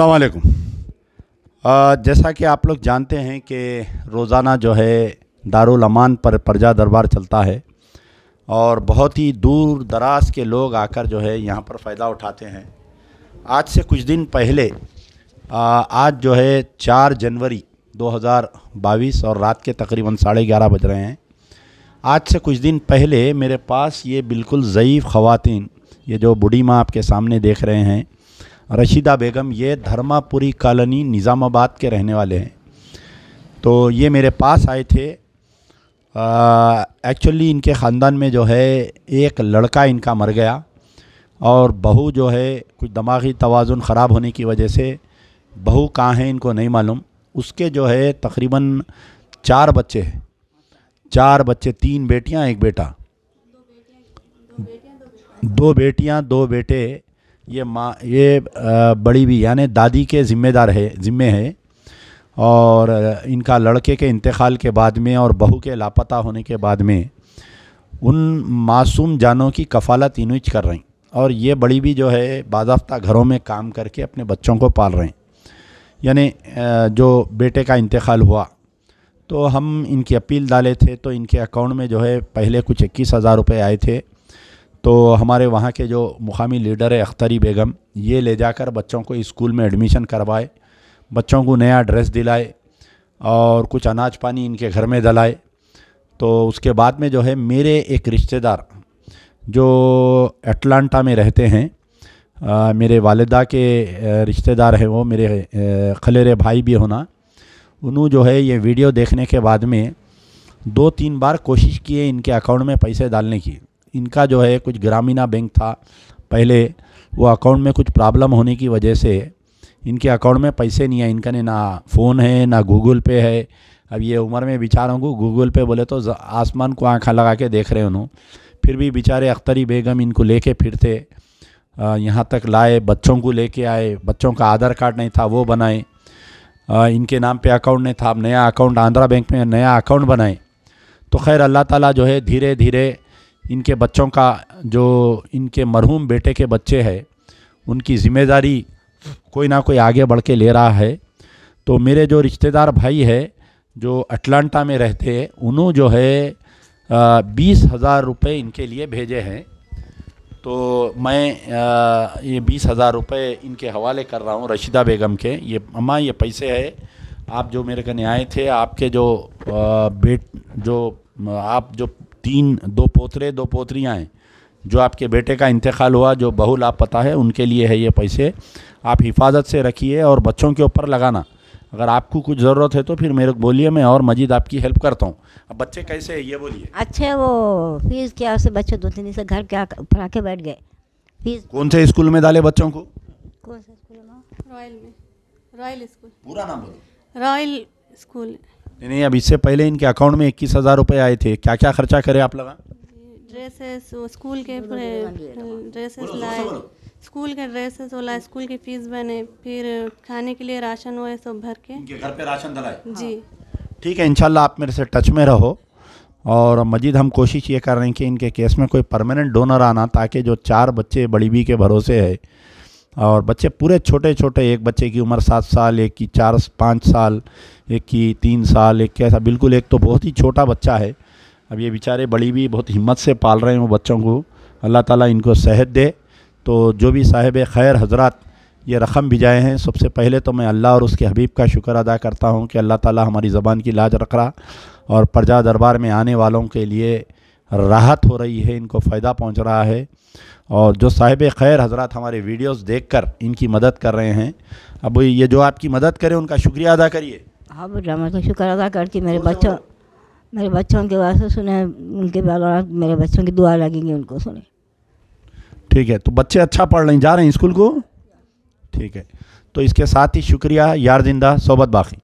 अस्सलाम जैसा कि आप लोग जानते हैं कि रोज़ाना जो है दारुल अमान पर प्रजा दरबार चलता है और बहुत ही दूर दराज के लोग आकर जो है यहाँ पर फ़ायदा उठाते हैं आज से कुछ दिन पहले आ, आज जो है चार जनवरी 2022 और रात के तकरीबन साढ़े ग्यारह बज रहे हैं आज से कुछ दिन पहले मेरे पास ये बिल्कुल ज़यीफ़ ख़वातीन ये जो बूढ़ी माँ आपके सामने देख रहे हैं रशीदा बेगम ये धर्मापुरी कॉलोनी निज़ामाबाद के रहने वाले हैं तो ये मेरे पास आए थे एक्चुअली इनके ख़ानदान में जो है एक लड़का इनका मर गया और बहू जो है कुछ दिमागी तोज़ुन ख़राब होने की वजह से बहू कहाँ है इनको नहीं मालूम उसके जो है तकरीबन चार बच्चे हैं चार बच्चे तीन बेटियाँ एक बेटा दो बेटियाँ दो बेटे ये माँ ये बड़ी भी यानी दादी के ज़िम्मेदार है ज़िम्मे है और इनका लड़के के इंतकाल के बाद में और बहू के लापता होने के बाद में उन मासूम जानों की कफालत इनुच कर रही और ये बड़ी भी जो है बाजाफ्ता घरों में काम करके अपने बच्चों को पाल रहे हैं यानी जो बेटे का इंतकाल हुआ तो हम इनकी अपील डाले थे तो इनके अकाउंट में जो है पहले कुछ इक्कीस हज़ार रुपये आए थे तो हमारे वहाँ के जो मुकामी लीडर है अख्तरी बेगम ये ले जाकर बच्चों को स्कूल में एडमिशन करवाए बच्चों को नया ड्रेस दिलाए और कुछ अनाज पानी इनके घर में दलाए तो उसके बाद में जो है मेरे एक रिश्तेदार जो अटलांटा में रहते हैं आ, मेरे वालदा के रिश्तेदार हैं वो मेरे खलेरे भाई भी होना उन्होंने जो है ये वीडियो देखने के बाद में दो तीन बार कोशिश किए इनके अकाउंट में पैसे डालने की इनका जो है कुछ ग्रामीणा बैंक था पहले वो अकाउंट में कुछ प्रॉब्लम होने की वजह से इनके अकाउंट में पैसे नहीं है इनका ने ना फ़ोन है ना गूगल पे है अब ये उम्र में बेचारों को गूगल पे बोले तो आसमान को आँखा लगा के देख रहे उन्होंने फिर भी बेचारे अख्तरी बेगम इनको लेके फिरते यहाँ तक लाए बच्चों को लेके आए बच्चों का आधार कार्ड नहीं था वो बनाए इनके नाम पे अकाउंट नहीं था अब नया अकाउंट आंध्रा बैंक में नया अकाउंट बनाए तो खैर अल्लाह ताला जो है धीरे धीरे इनके बच्चों का जो इनके मरहूम बेटे के बच्चे हैं उनकी ज़िम्मेदारी कोई ना कोई आगे बढ़ के ले रहा है तो मेरे जो रिश्तेदार भाई है जो अटलांटा में रहते हैं उन्होंने जो है आ, बीस हज़ार रुपये इनके लिए भेजे हैं तो मैं आ, ये बीस हज़ार रुपये इनके हवाले कर रहा हूँ रशीदा बेगम के ये अम्मा ये पैसे है आप जो मेरे कने आए थे आपके जो आ, बेट जो आप जो तीन दो पोतरे दो पोतरियाँ हैं जो आपके बेटे का इंतकाल हुआ जो बहुल आप पता है उनके लिए है ये पैसे आप हिफाजत से रखिए और बच्चों के ऊपर लगाना अगर आपको कुछ ज़रूरत है तो फिर मेरे को बोलिए मैं और मजीद आपकी हेल्प करता हूँ अब बच्चे कैसे है ये बोलिए अच्छे वो फीस क्या से बच्चे दो तीन से घर क्या पढ़ा के बैठ गए फीस कौन से स्कूल में डाले बच्चों को कौन से स्कूल रॉयल में रॉयल स्कूल पूरा नाम बोलो रॉयल स्कूल नहीं नहीं अब इससे पहले इनके अकाउंट में इक्कीस हज़ार रुपये आए थे क्या क्या खर्चा करे आप लगा ड्रेसेस स्कूल के ड्रेसेस हाँ लाए स्कूल के ड्रेसेस वो लाए स्कूल की फीस बने फिर खाने के लिए राशन वो सब भर के घर पे राशन दलाए हाँ। जी ठीक है इनशाला आप मेरे से टच में रहो और मजीद हम कोशिश ये कर रहे हैं कि इनके केस में कोई परमानेंट डोनर आना ताकि जो चार बच्चे बड़ी बी के भरोसे है और बच्चे पूरे छोटे छोटे एक बच्चे की उम्र सात साल एक की चार पाँच साल एक की तीन साल एक कैसा बिल्कुल एक तो बहुत ही छोटा बच्चा है अब ये बेचारे बड़ी भी बहुत हिम्मत से पाल रहे हैं बच्चों को अल्लाह ताला इनको सेहत दे तो जो भी साहिब खैर हजरात ये रकम भिजाए हैं सबसे पहले तो मैं अल्लाह और उसके हबीब का शुक्र अदा करता हूँ कि अल्लाह ताली हमारी ज़बान की लाज रख रहा और प्रजा दरबार में आने वालों के लिए राहत हो रही है इनको फ़ायदा पहुंच रहा है और जो साहिब खैर हजरत हमारे वीडियोस देखकर इनकी मदद कर रहे हैं अब ये जो आपकी मदद करें उनका शुक्रिया अदा करिए हाँ बेटा मैं तो शुक्र अदा करती मेरे बच्चों मेरे बच्चों के वास्ते सुने उनके मेरे बच्चों की दुआ लगेंगी उनको सुने ठीक है तो बच्चे अच्छा पढ़ रहे जा रहे हैं स्कूल को ठीक है तो इसके साथ ही शुक्रिया यार जिंदा सोबत बाकी